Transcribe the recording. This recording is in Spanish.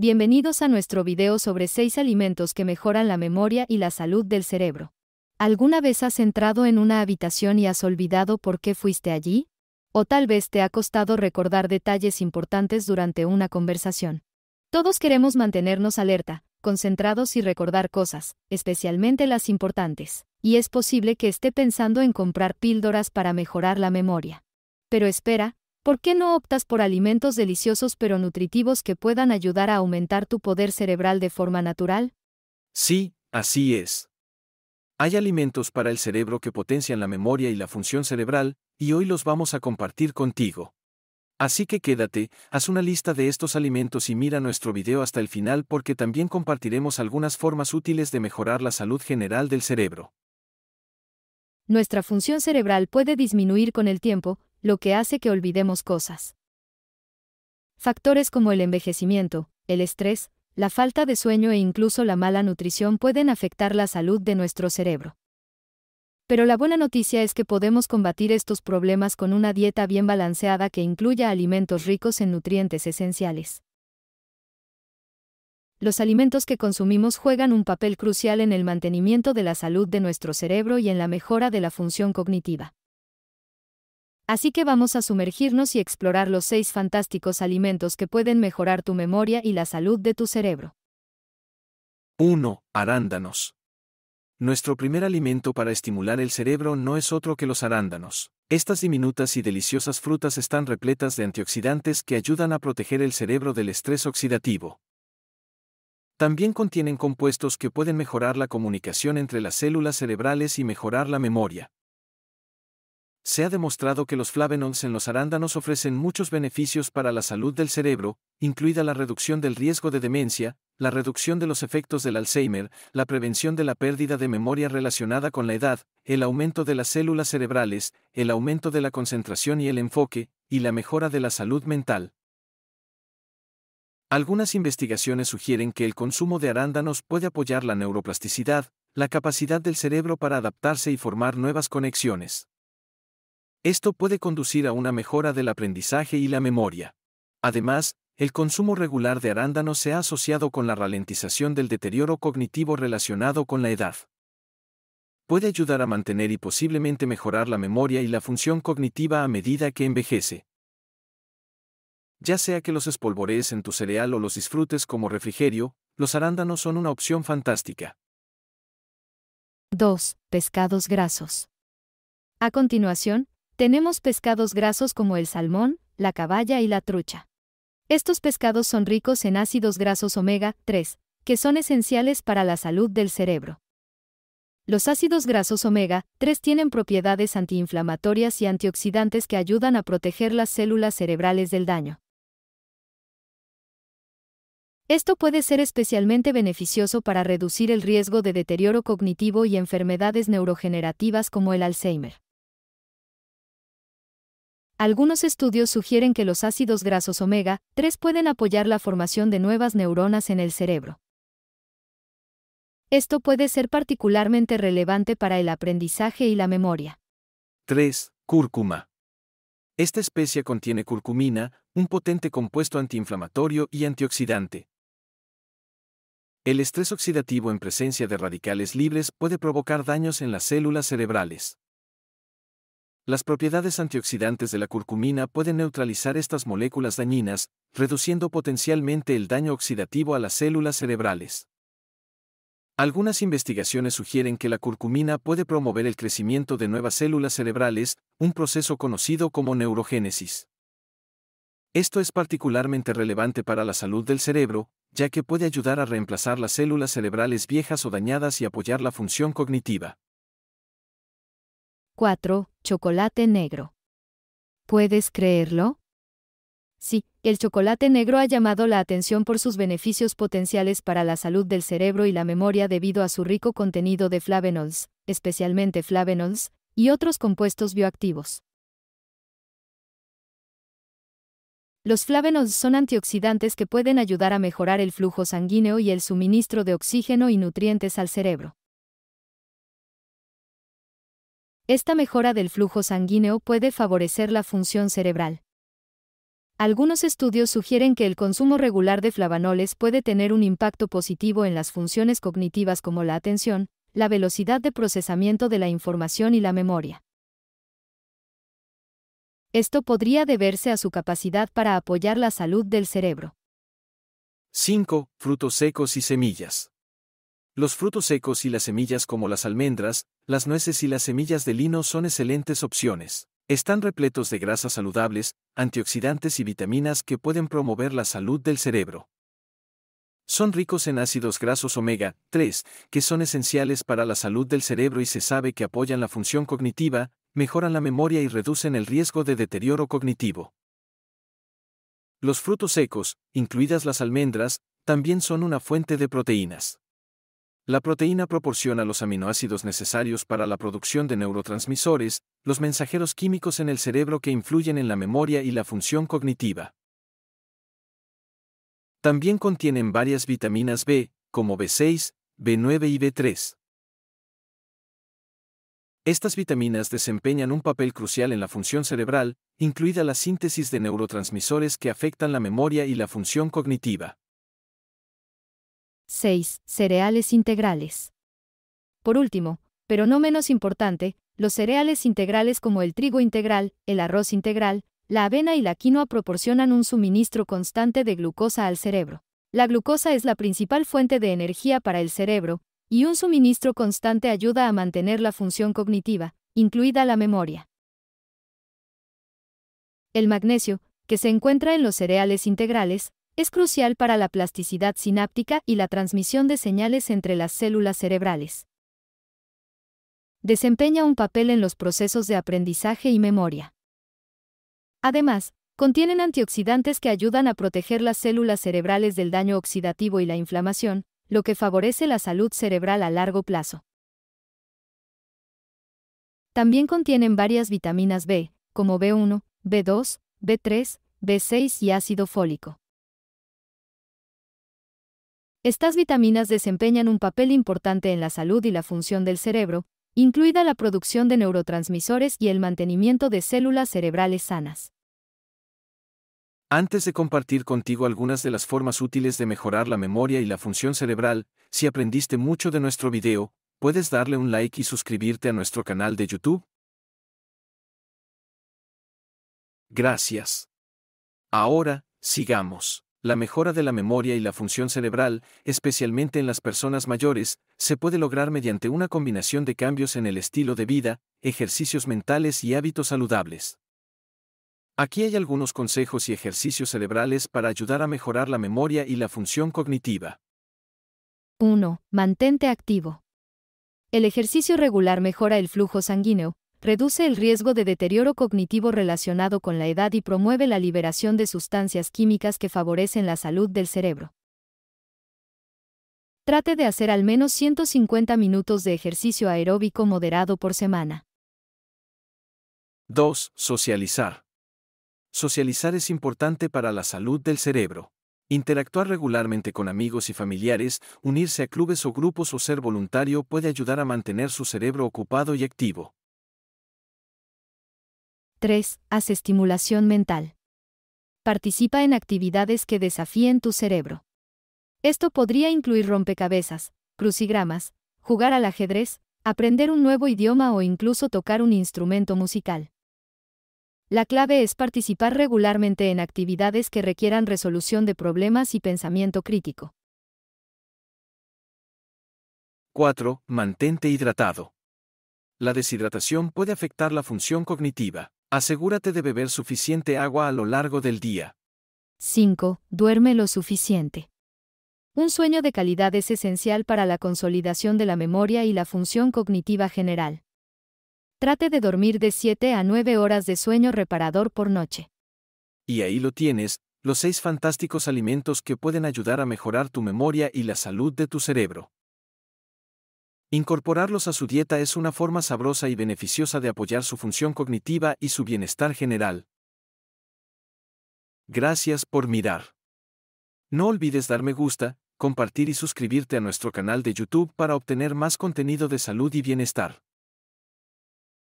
Bienvenidos a nuestro video sobre 6 alimentos que mejoran la memoria y la salud del cerebro. ¿Alguna vez has entrado en una habitación y has olvidado por qué fuiste allí? O tal vez te ha costado recordar detalles importantes durante una conversación. Todos queremos mantenernos alerta, concentrados y recordar cosas, especialmente las importantes, y es posible que esté pensando en comprar píldoras para mejorar la memoria. Pero espera, ¿Por qué no optas por alimentos deliciosos pero nutritivos que puedan ayudar a aumentar tu poder cerebral de forma natural? Sí, así es. Hay alimentos para el cerebro que potencian la memoria y la función cerebral, y hoy los vamos a compartir contigo. Así que quédate, haz una lista de estos alimentos y mira nuestro video hasta el final porque también compartiremos algunas formas útiles de mejorar la salud general del cerebro. Nuestra función cerebral puede disminuir con el tiempo, lo que hace que olvidemos cosas. Factores como el envejecimiento, el estrés, la falta de sueño e incluso la mala nutrición pueden afectar la salud de nuestro cerebro. Pero la buena noticia es que podemos combatir estos problemas con una dieta bien balanceada que incluya alimentos ricos en nutrientes esenciales. Los alimentos que consumimos juegan un papel crucial en el mantenimiento de la salud de nuestro cerebro y en la mejora de la función cognitiva. Así que vamos a sumergirnos y explorar los seis fantásticos alimentos que pueden mejorar tu memoria y la salud de tu cerebro. 1. Arándanos. Nuestro primer alimento para estimular el cerebro no es otro que los arándanos. Estas diminutas y deliciosas frutas están repletas de antioxidantes que ayudan a proteger el cerebro del estrés oxidativo. También contienen compuestos que pueden mejorar la comunicación entre las células cerebrales y mejorar la memoria se ha demostrado que los flavenols en los arándanos ofrecen muchos beneficios para la salud del cerebro, incluida la reducción del riesgo de demencia, la reducción de los efectos del Alzheimer, la prevención de la pérdida de memoria relacionada con la edad, el aumento de las células cerebrales, el aumento de la concentración y el enfoque, y la mejora de la salud mental. Algunas investigaciones sugieren que el consumo de arándanos puede apoyar la neuroplasticidad, la capacidad del cerebro para adaptarse y formar nuevas conexiones. Esto puede conducir a una mejora del aprendizaje y la memoria. Además, el consumo regular de arándanos se ha asociado con la ralentización del deterioro cognitivo relacionado con la edad. Puede ayudar a mantener y posiblemente mejorar la memoria y la función cognitiva a medida que envejece. Ya sea que los espolvorees en tu cereal o los disfrutes como refrigerio, los arándanos son una opción fantástica. 2. Pescados grasos. A continuación, tenemos pescados grasos como el salmón, la caballa y la trucha. Estos pescados son ricos en ácidos grasos omega 3, que son esenciales para la salud del cerebro. Los ácidos grasos omega 3 tienen propiedades antiinflamatorias y antioxidantes que ayudan a proteger las células cerebrales del daño. Esto puede ser especialmente beneficioso para reducir el riesgo de deterioro cognitivo y enfermedades neurogenerativas como el Alzheimer. Algunos estudios sugieren que los ácidos grasos omega 3 pueden apoyar la formación de nuevas neuronas en el cerebro. Esto puede ser particularmente relevante para el aprendizaje y la memoria. 3. Cúrcuma. Esta especie contiene curcumina, un potente compuesto antiinflamatorio y antioxidante. El estrés oxidativo en presencia de radicales libres puede provocar daños en las células cerebrales. Las propiedades antioxidantes de la curcumina pueden neutralizar estas moléculas dañinas, reduciendo potencialmente el daño oxidativo a las células cerebrales. Algunas investigaciones sugieren que la curcumina puede promover el crecimiento de nuevas células cerebrales, un proceso conocido como neurogénesis. Esto es particularmente relevante para la salud del cerebro, ya que puede ayudar a reemplazar las células cerebrales viejas o dañadas y apoyar la función cognitiva. 4. Chocolate negro. ¿Puedes creerlo? Sí, el chocolate negro ha llamado la atención por sus beneficios potenciales para la salud del cerebro y la memoria debido a su rico contenido de flavenols, especialmente flavenols, y otros compuestos bioactivos. Los flavenols son antioxidantes que pueden ayudar a mejorar el flujo sanguíneo y el suministro de oxígeno y nutrientes al cerebro. Esta mejora del flujo sanguíneo puede favorecer la función cerebral. Algunos estudios sugieren que el consumo regular de flavanoles puede tener un impacto positivo en las funciones cognitivas como la atención, la velocidad de procesamiento de la información y la memoria. Esto podría deberse a su capacidad para apoyar la salud del cerebro. 5. Frutos secos y semillas. Los frutos secos y las semillas como las almendras, las nueces y las semillas de lino son excelentes opciones. Están repletos de grasas saludables, antioxidantes y vitaminas que pueden promover la salud del cerebro. Son ricos en ácidos grasos omega 3, que son esenciales para la salud del cerebro y se sabe que apoyan la función cognitiva, mejoran la memoria y reducen el riesgo de deterioro cognitivo. Los frutos secos, incluidas las almendras, también son una fuente de proteínas. La proteína proporciona los aminoácidos necesarios para la producción de neurotransmisores, los mensajeros químicos en el cerebro que influyen en la memoria y la función cognitiva. También contienen varias vitaminas B, como B6, B9 y B3. Estas vitaminas desempeñan un papel crucial en la función cerebral, incluida la síntesis de neurotransmisores que afectan la memoria y la función cognitiva. 6. Cereales integrales. Por último, pero no menos importante, los cereales integrales como el trigo integral, el arroz integral, la avena y la quinoa proporcionan un suministro constante de glucosa al cerebro. La glucosa es la principal fuente de energía para el cerebro, y un suministro constante ayuda a mantener la función cognitiva, incluida la memoria. El magnesio, que se encuentra en los cereales integrales, es crucial para la plasticidad sináptica y la transmisión de señales entre las células cerebrales. Desempeña un papel en los procesos de aprendizaje y memoria. Además, contienen antioxidantes que ayudan a proteger las células cerebrales del daño oxidativo y la inflamación, lo que favorece la salud cerebral a largo plazo. También contienen varias vitaminas B, como B1, B2, B3, B6 y ácido fólico. Estas vitaminas desempeñan un papel importante en la salud y la función del cerebro, incluida la producción de neurotransmisores y el mantenimiento de células cerebrales sanas. Antes de compartir contigo algunas de las formas útiles de mejorar la memoria y la función cerebral, si aprendiste mucho de nuestro video, puedes darle un like y suscribirte a nuestro canal de YouTube. Gracias. Ahora, sigamos la mejora de la memoria y la función cerebral, especialmente en las personas mayores, se puede lograr mediante una combinación de cambios en el estilo de vida, ejercicios mentales y hábitos saludables. Aquí hay algunos consejos y ejercicios cerebrales para ayudar a mejorar la memoria y la función cognitiva. 1. Mantente activo. El ejercicio regular mejora el flujo sanguíneo, reduce el riesgo de deterioro cognitivo relacionado con la edad y promueve la liberación de sustancias químicas que favorecen la salud del cerebro. Trate de hacer al menos 150 minutos de ejercicio aeróbico moderado por semana. 2. Socializar. Socializar es importante para la salud del cerebro. Interactuar regularmente con amigos y familiares, unirse a clubes o grupos o ser voluntario puede ayudar a mantener su cerebro ocupado y activo. 3. Haz estimulación mental. Participa en actividades que desafíen tu cerebro. Esto podría incluir rompecabezas, crucigramas, jugar al ajedrez, aprender un nuevo idioma o incluso tocar un instrumento musical. La clave es participar regularmente en actividades que requieran resolución de problemas y pensamiento crítico. 4. Mantente hidratado. La deshidratación puede afectar la función cognitiva, Asegúrate de beber suficiente agua a lo largo del día. 5. Duerme lo suficiente. Un sueño de calidad es esencial para la consolidación de la memoria y la función cognitiva general. Trate de dormir de 7 a 9 horas de sueño reparador por noche. Y ahí lo tienes, los seis fantásticos alimentos que pueden ayudar a mejorar tu memoria y la salud de tu cerebro. Incorporarlos a su dieta es una forma sabrosa y beneficiosa de apoyar su función cognitiva y su bienestar general. Gracias por mirar. No olvides darme gusta, compartir y suscribirte a nuestro canal de YouTube para obtener más contenido de salud y bienestar.